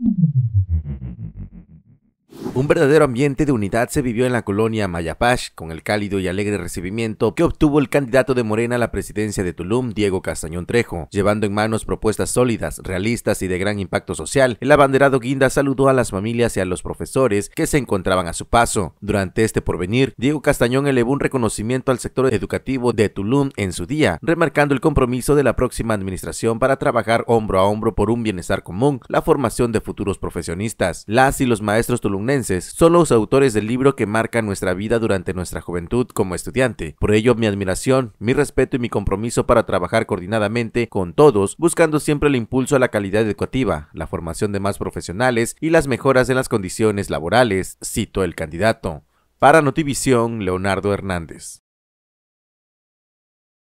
Mm-hmm. Un verdadero ambiente de unidad se vivió en la colonia Mayapash, con el cálido y alegre recibimiento que obtuvo el candidato de Morena a la presidencia de Tulum, Diego Castañón Trejo. Llevando en manos propuestas sólidas, realistas y de gran impacto social, el abanderado Guinda saludó a las familias y a los profesores que se encontraban a su paso. Durante este porvenir, Diego Castañón elevó un reconocimiento al sector educativo de Tulum en su día, remarcando el compromiso de la próxima administración para trabajar hombro a hombro por un bienestar común, la formación de futuros profesionistas. Las y los maestros tulumnenses son los autores del libro que marca nuestra vida durante nuestra juventud como estudiante. Por ello, mi admiración, mi respeto y mi compromiso para trabajar coordinadamente con todos, buscando siempre el impulso a la calidad educativa, la formación de más profesionales y las mejoras en las condiciones laborales, cito el candidato. Para Notivisión, Leonardo Hernández.